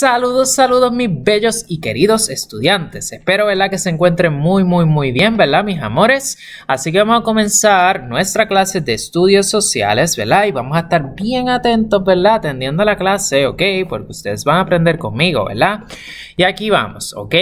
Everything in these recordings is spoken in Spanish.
Saludos, saludos mis bellos y queridos estudiantes. Espero, ¿verdad? Que se encuentren muy, muy, muy bien, ¿verdad? Mis amores. Así que vamos a comenzar nuestra clase de estudios sociales, ¿verdad? Y vamos a estar bien atentos, ¿verdad? Atendiendo la clase, ¿ok? Porque ustedes van a aprender conmigo, ¿verdad? Y aquí vamos, ¿ok?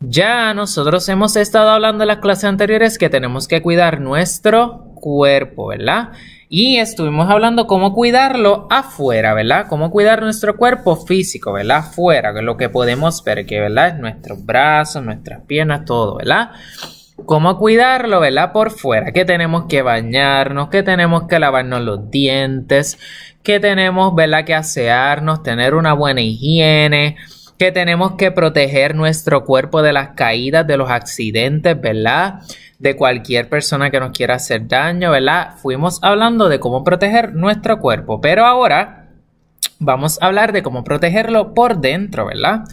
Ya nosotros hemos estado hablando en las clases anteriores que tenemos que cuidar nuestro cuerpo, ¿verdad? Y estuvimos hablando cómo cuidarlo afuera, ¿verdad? Cómo cuidar nuestro cuerpo físico, ¿verdad? Afuera, que lo que podemos ver, que, ¿verdad? Nuestros brazos, nuestras piernas, todo, ¿verdad? Cómo cuidarlo, ¿verdad? Por fuera, que tenemos que bañarnos, que tenemos que lavarnos los dientes, que tenemos, ¿verdad? Que asearnos, tener una buena higiene, que tenemos que proteger nuestro cuerpo de las caídas, de los accidentes, ¿verdad? De cualquier persona que nos quiera hacer daño, ¿verdad? Fuimos hablando de cómo proteger nuestro cuerpo, pero ahora vamos a hablar de cómo protegerlo por dentro, ¿verdad?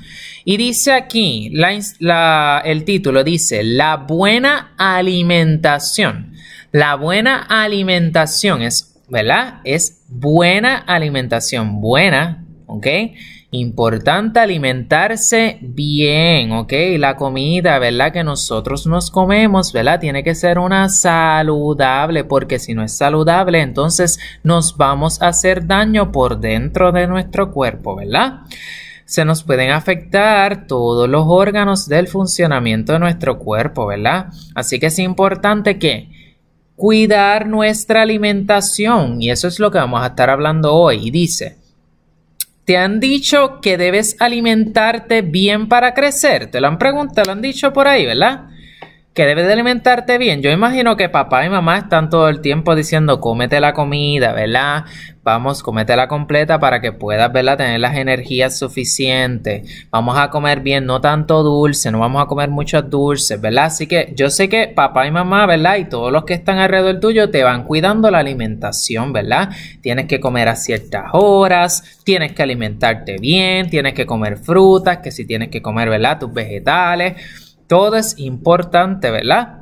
Y dice aquí, la, la, el título dice, la buena alimentación. La buena alimentación es, ¿verdad? Es buena alimentación, buena, ¿ok? Importante alimentarse bien, ¿ok? La comida, ¿verdad? Que nosotros nos comemos, ¿verdad? Tiene que ser una saludable, porque si no es saludable, entonces nos vamos a hacer daño por dentro de nuestro cuerpo, ¿verdad? Se nos pueden afectar todos los órganos del funcionamiento de nuestro cuerpo, ¿verdad? Así que es importante que cuidar nuestra alimentación y eso es lo que vamos a estar hablando hoy. dice, ¿Te han dicho que debes alimentarte bien para crecer? Te lo han preguntado, lo han dicho por ahí, ¿verdad? que debes de alimentarte bien. Yo imagino que papá y mamá están todo el tiempo diciendo, cómete la comida, ¿verdad? Vamos, la completa para que puedas, ¿verdad? Tener las energías suficientes. Vamos a comer bien, no tanto dulce, no vamos a comer muchos dulces, ¿verdad? Así que yo sé que papá y mamá, ¿verdad? Y todos los que están alrededor tuyo te van cuidando la alimentación, ¿verdad? Tienes que comer a ciertas horas, tienes que alimentarte bien, tienes que comer frutas, que si tienes que comer, ¿verdad? Tus vegetales todo es importante, ¿verdad?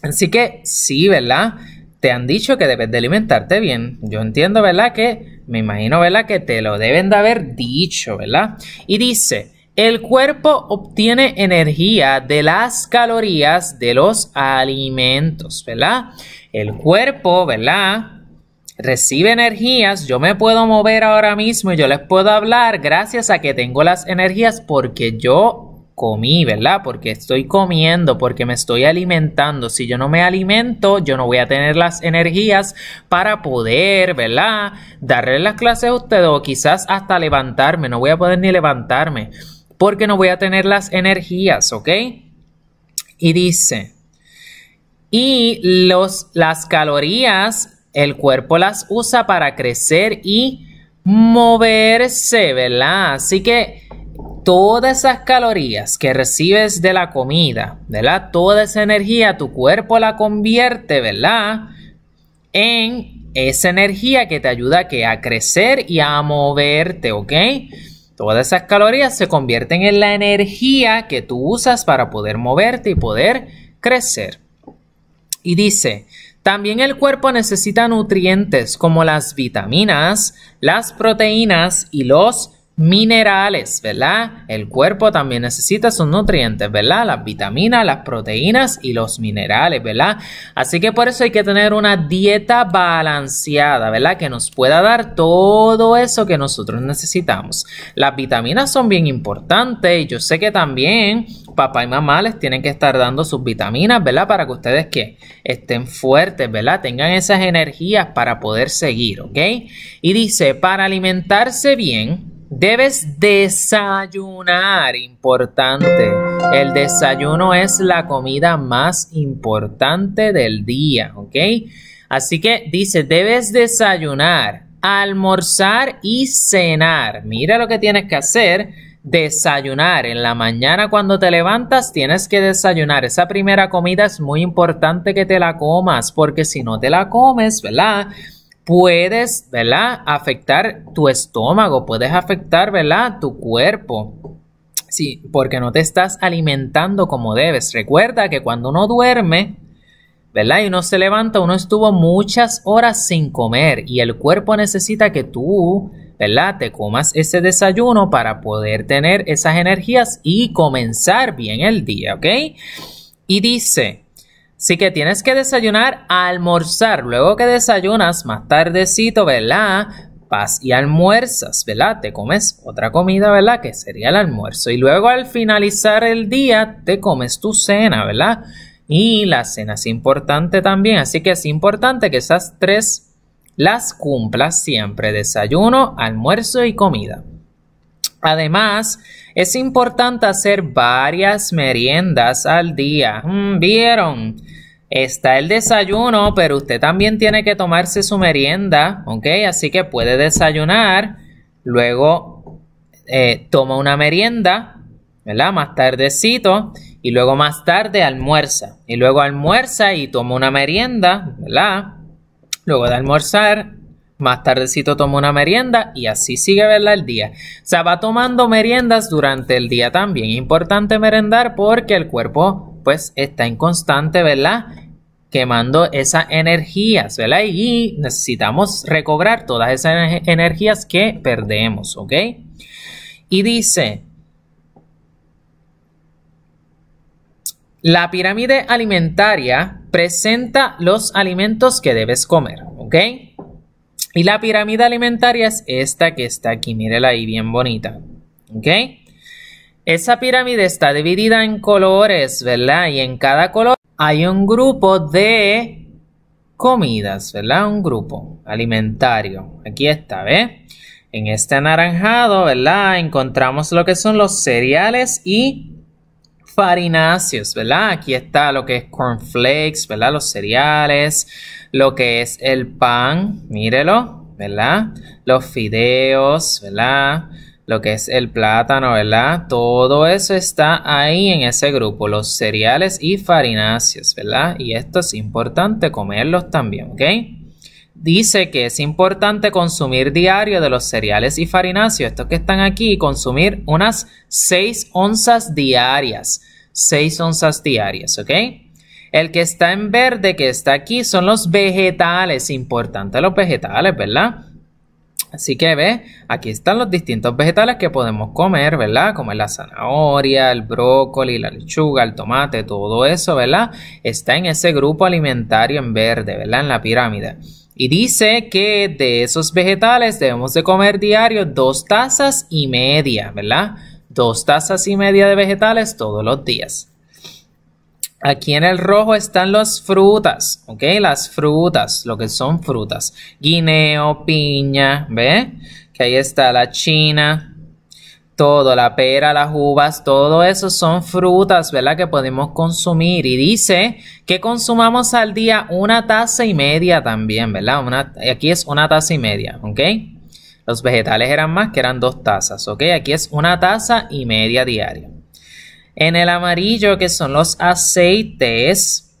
Así que sí, ¿verdad? Te han dicho que debes de alimentarte bien. Yo entiendo, ¿verdad? Que me imagino, ¿verdad? Que te lo deben de haber dicho, ¿verdad? Y dice, el cuerpo obtiene energía de las calorías de los alimentos, ¿verdad? El cuerpo, ¿verdad? recibe energías, yo me puedo mover ahora mismo y yo les puedo hablar gracias a que tengo las energías porque yo comí, ¿verdad? Porque estoy comiendo, porque me estoy alimentando. Si yo no me alimento, yo no voy a tener las energías para poder, ¿verdad? Darle las clases a ustedes o quizás hasta levantarme. No voy a poder ni levantarme porque no voy a tener las energías, ¿ok? Y dice, y los, las calorías, el cuerpo las usa para crecer y moverse, ¿verdad? Así que todas esas calorías que recibes de la comida, ¿verdad? Toda esa energía, tu cuerpo la convierte, ¿verdad? En esa energía que te ayuda a, a crecer y a moverte, ¿ok? Todas esas calorías se convierten en la energía que tú usas para poder moverte y poder crecer. Y dice, también el cuerpo necesita nutrientes como las vitaminas, las proteínas y los minerales, ¿verdad? El cuerpo también necesita sus nutrientes, ¿verdad? Las vitaminas, las proteínas y los minerales, ¿verdad? Así que por eso hay que tener una dieta balanceada, ¿verdad? Que nos pueda dar todo eso que nosotros necesitamos. Las vitaminas son bien importantes y yo sé que también papá y mamá les tienen que estar dando sus vitaminas, ¿verdad? Para que ustedes que estén fuertes, ¿verdad? Tengan esas energías para poder seguir, ¿ok? Y dice, para alimentarse bien, Debes desayunar, importante. El desayuno es la comida más importante del día, ¿ok? Así que dice, debes desayunar, almorzar y cenar. Mira lo que tienes que hacer. Desayunar. En la mañana cuando te levantas tienes que desayunar. Esa primera comida es muy importante que te la comas porque si no te la comes, ¿verdad? puedes, ¿verdad? Afectar tu estómago, puedes afectar, ¿verdad? Tu cuerpo. Sí, porque no te estás alimentando como debes. Recuerda que cuando uno duerme, ¿verdad? Y uno se levanta, uno estuvo muchas horas sin comer y el cuerpo necesita que tú, ¿verdad? Te comas ese desayuno para poder tener esas energías y comenzar bien el día, ¿ok? Y dice, Así que tienes que desayunar almorzar. Luego que desayunas, más tardecito, ¿verdad? Vas y almuerzas, ¿verdad? Te comes otra comida, ¿verdad? Que sería el almuerzo. Y luego al finalizar el día, te comes tu cena, ¿verdad? Y la cena es importante también. Así que es importante que esas tres las cumplas siempre. Desayuno, almuerzo y comida. Además, es importante hacer varias meriendas al día. Mm, ¿Vieron? Está el desayuno, pero usted también tiene que tomarse su merienda, ¿ok? Así que puede desayunar, luego eh, toma una merienda, ¿verdad? Más tardecito y luego más tarde almuerza. Y luego almuerza y toma una merienda, ¿verdad? Luego de almorzar, más tardecito toma una merienda y así sigue, ¿verdad? El día. O sea, va tomando meriendas durante el día también. Importante merendar porque el cuerpo pues está en constante, ¿verdad? Quemando esas energías, ¿verdad? Y necesitamos recobrar todas esas energías que perdemos, ¿ok? Y dice, la pirámide alimentaria presenta los alimentos que debes comer, ¿ok? Y la pirámide alimentaria es esta que está aquí, mírela ahí bien bonita, ¿ok? Esa pirámide está dividida en colores, ¿verdad? Y en cada color hay un grupo de comidas, ¿verdad? Un grupo alimentario. Aquí está, ¿ves? En este anaranjado, ¿verdad? Encontramos lo que son los cereales y farináceos, ¿verdad? Aquí está lo que es cornflakes, ¿verdad? Los cereales, lo que es el pan, mírelo, ¿verdad? Los fideos, ¿verdad? lo que es el plátano, ¿verdad? Todo eso está ahí en ese grupo, los cereales y farináceos, ¿verdad? Y esto es importante comerlos también, ¿ok? Dice que es importante consumir diario de los cereales y farináceos, estos que están aquí, consumir unas 6 onzas diarias, 6 onzas diarias, ¿ok? El que está en verde, que está aquí, son los vegetales, importante los vegetales, ¿verdad? Así que ve, aquí están los distintos vegetales que podemos comer, ¿verdad? Como la zanahoria, el brócoli, la lechuga, el tomate, todo eso, ¿verdad? Está en ese grupo alimentario en verde, ¿verdad? En la pirámide. Y dice que de esos vegetales debemos de comer diario dos tazas y media, ¿verdad? Dos tazas y media de vegetales todos los días. Aquí en el rojo están las frutas, ¿ok? Las frutas, lo que son frutas. Guineo, piña, ¿ve? Que ahí está la china, todo, la pera, las uvas, todo eso son frutas, ¿verdad? Que podemos consumir. Y dice que consumamos al día una taza y media también, ¿verdad? aquí es una taza y media, ¿ok? Los vegetales eran más que eran dos tazas, ¿ok? Aquí es una taza y media diaria. En el amarillo, que son los aceites,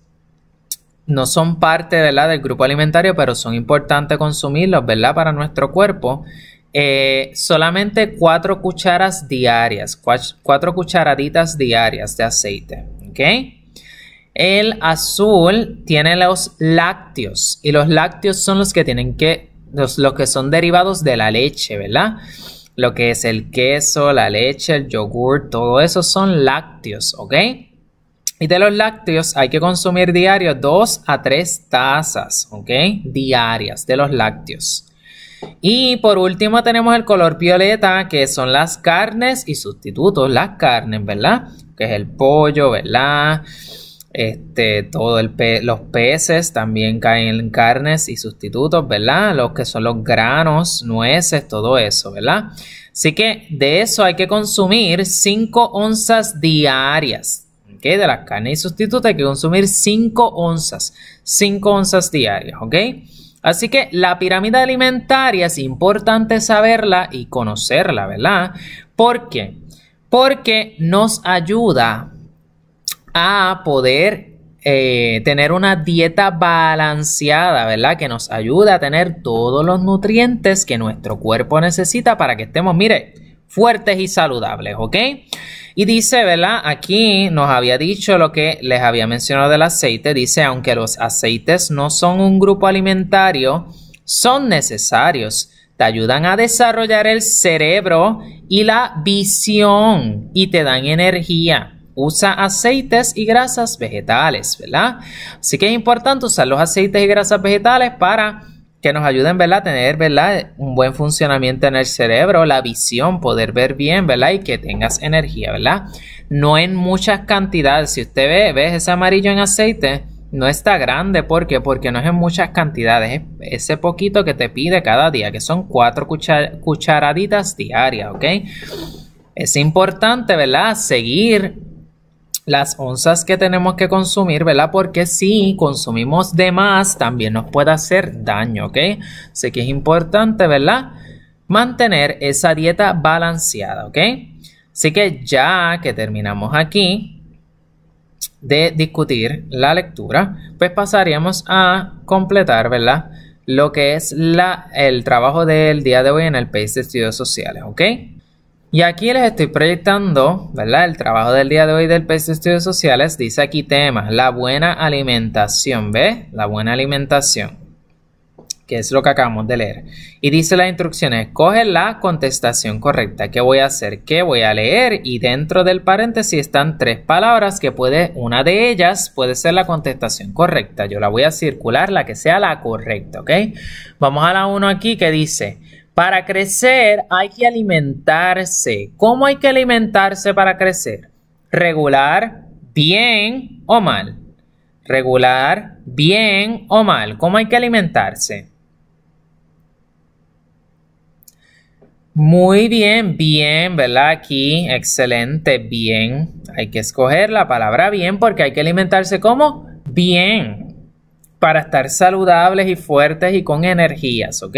no son parte la del grupo alimentario, pero son importantes consumirlos ¿verdad? para nuestro cuerpo. Eh, solamente cuatro cucharas diarias, cuatro cucharaditas diarias de aceite. El azul tiene los lácteos y los lácteos son los que tienen que, los, los que son derivados de la leche, ¿verdad? lo que es el queso, la leche, el yogur, todo eso son lácteos, ¿ok? Y de los lácteos hay que consumir diario dos a tres tazas, ¿ok? Diarias de los lácteos. Y por último tenemos el color violeta, que son las carnes y sustitutos, las carnes, ¿verdad? Que es el pollo, ¿verdad? Este, todo los peces también caen en carnes y sustitutos, ¿verdad? Los que son los granos, nueces, todo eso, ¿verdad? Así que de eso hay que consumir 5 onzas diarias. ¿Ok? De las carnes y sustitutos hay que consumir 5 onzas. 5 onzas diarias, ¿ok? Así que la pirámide alimentaria es importante saberla y conocerla, ¿verdad? ¿Por qué? Porque nos ayuda a poder eh, tener una dieta balanceada, ¿verdad? Que nos ayuda a tener todos los nutrientes que nuestro cuerpo necesita para que estemos, mire, fuertes y saludables, ¿ok? Y dice, ¿verdad? Aquí nos había dicho lo que les había mencionado del aceite. Dice, aunque los aceites no son un grupo alimentario, son necesarios. Te ayudan a desarrollar el cerebro y la visión y te dan energía usa aceites y grasas vegetales, ¿verdad? Así que es importante usar los aceites y grasas vegetales para que nos ayuden, ¿verdad? A tener, ¿verdad? Un buen funcionamiento en el cerebro, la visión, poder ver bien, ¿verdad? Y que tengas energía, ¿verdad? No en muchas cantidades. Si usted ve, ves ese amarillo en aceite, no está grande. ¿Por qué? Porque no es en muchas cantidades. Es ese poquito que te pide cada día, que son cuatro cucharaditas diarias, ¿ok? Es importante, ¿verdad? Seguir las onzas que tenemos que consumir, ¿verdad? Porque si consumimos de más, también nos puede hacer daño, ¿ok? Así que es importante, ¿verdad? Mantener esa dieta balanceada, ¿ok? Así que ya que terminamos aquí de discutir la lectura, pues pasaríamos a completar, ¿verdad? Lo que es la, el trabajo del día de hoy en el País de Estudios Sociales, ¿ok? Y aquí les estoy proyectando, ¿verdad? El trabajo del día de hoy del de Estudios Sociales dice aquí temas, la buena alimentación, ¿ves? La buena alimentación, que es lo que acabamos de leer. Y dice las instrucciones, coge la contestación correcta, ¿qué voy a hacer? ¿Qué voy a leer? Y dentro del paréntesis están tres palabras que puede, una de ellas puede ser la contestación correcta. Yo la voy a circular, la que sea la correcta, ¿ok? Vamos a la 1 aquí que dice... Para crecer hay que alimentarse. ¿Cómo hay que alimentarse para crecer? Regular, bien o mal. Regular, bien o mal. ¿Cómo hay que alimentarse? Muy bien, bien, ¿verdad? Aquí, excelente, bien. Hay que escoger la palabra bien porque hay que alimentarse como bien para estar saludables y fuertes y con energías, ¿ok?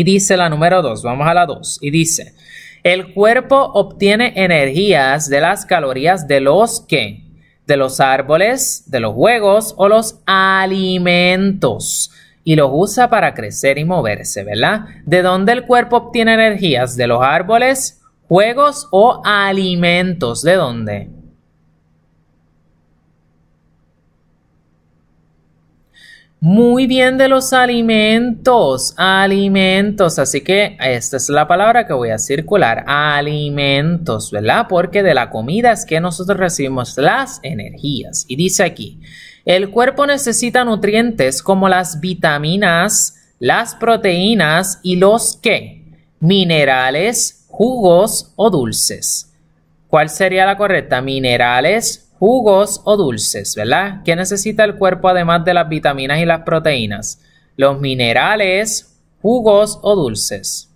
Y dice la número 2, vamos a la 2, y dice, el cuerpo obtiene energías de las calorías de los que, de los árboles, de los juegos o los alimentos. Y los usa para crecer y moverse, ¿verdad? ¿De dónde el cuerpo obtiene energías? ¿De los árboles, juegos o alimentos? ¿De dónde? muy bien de los alimentos, alimentos. Así que esta es la palabra que voy a circular, alimentos, ¿verdad? Porque de la comida es que nosotros recibimos las energías. Y dice aquí, el cuerpo necesita nutrientes como las vitaminas, las proteínas y los qué, minerales, jugos o dulces. ¿Cuál sería la correcta? Minerales, jugos o dulces, ¿verdad? ¿Qué necesita el cuerpo además de las vitaminas y las proteínas? Los minerales, jugos o dulces.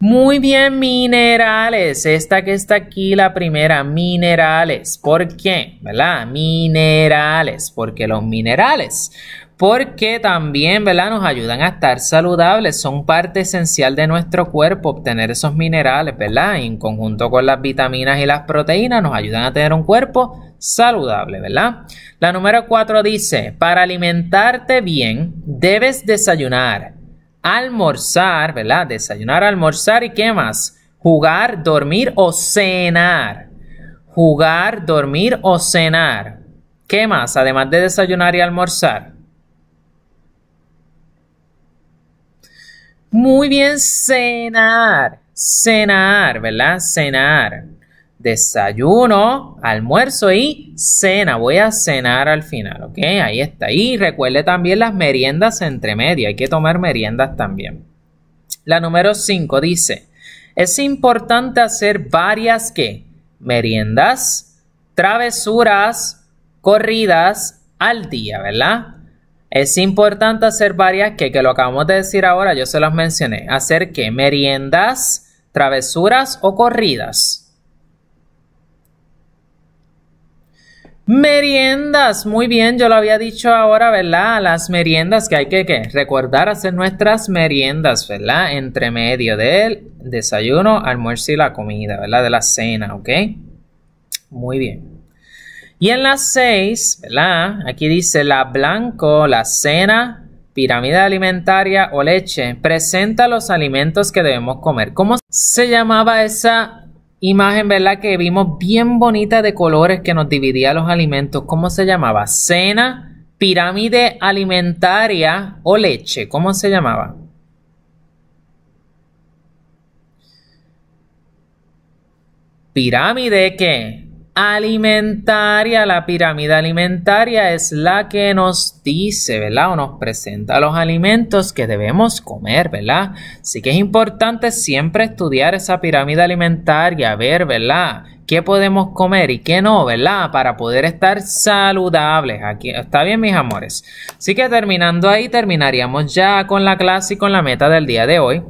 Muy bien, minerales. Esta que está aquí, la primera, minerales. ¿Por qué? ¿Verdad? Minerales. Porque los minerales porque también, ¿verdad? Nos ayudan a estar saludables, son parte esencial de nuestro cuerpo, obtener esos minerales, ¿verdad? en conjunto con las vitaminas y las proteínas nos ayudan a tener un cuerpo saludable, ¿verdad? La número 4 dice, para alimentarte bien, debes desayunar, almorzar, ¿verdad? Desayunar, almorzar y qué más? Jugar, dormir o cenar. Jugar, dormir o cenar. ¿Qué más? Además de desayunar y almorzar. Muy bien, cenar. Cenar, ¿verdad? Cenar. Desayuno, almuerzo y cena. Voy a cenar al final, ¿ok? Ahí está. Y recuerde también las meriendas entre medio. Hay que tomar meriendas también. La número 5 dice, es importante hacer varias que meriendas, travesuras, corridas al día, ¿verdad? Es importante hacer varias que, que lo acabamos de decir ahora, yo se las mencioné. Hacer que meriendas, travesuras o corridas. Meriendas, muy bien, yo lo había dicho ahora, ¿verdad? Las meriendas que hay que recordar hacer nuestras meriendas, ¿verdad? Entre medio del desayuno, almuerzo y la comida, ¿verdad? De la cena, ¿ok? Muy bien. Y en las 6, ¿verdad? Aquí dice la blanco, la cena, pirámide alimentaria o leche. Presenta los alimentos que debemos comer. ¿Cómo se llamaba esa imagen, verdad? Que vimos bien bonita de colores que nos dividía los alimentos. ¿Cómo se llamaba? Cena, pirámide alimentaria o leche. ¿Cómo se llamaba? Pirámide que alimentaria, la pirámide alimentaria es la que nos dice, ¿verdad? O nos presenta los alimentos que debemos comer, ¿verdad? Así que es importante siempre estudiar esa pirámide alimentaria, ver, ¿verdad? ¿Qué podemos comer y qué no, ¿verdad? Para poder estar saludables. Aquí está bien, mis amores. Así que terminando ahí, terminaríamos ya con la clase y con la meta del día de hoy.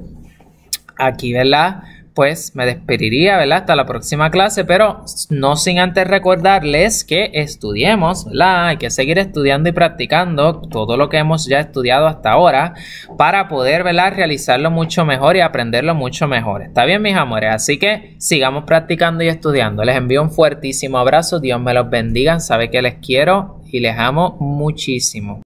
Aquí, ¿verdad? pues me despediría, ¿verdad? Hasta la próxima clase, pero no sin antes recordarles que estudiemos, ¿verdad? Hay que seguir estudiando y practicando todo lo que hemos ya estudiado hasta ahora para poder, ¿verdad? Realizarlo mucho mejor y aprenderlo mucho mejor. ¿Está bien, mis amores? Así que sigamos practicando y estudiando. Les envío un fuertísimo abrazo. Dios me los bendiga. Sabe que les quiero y les amo muchísimo.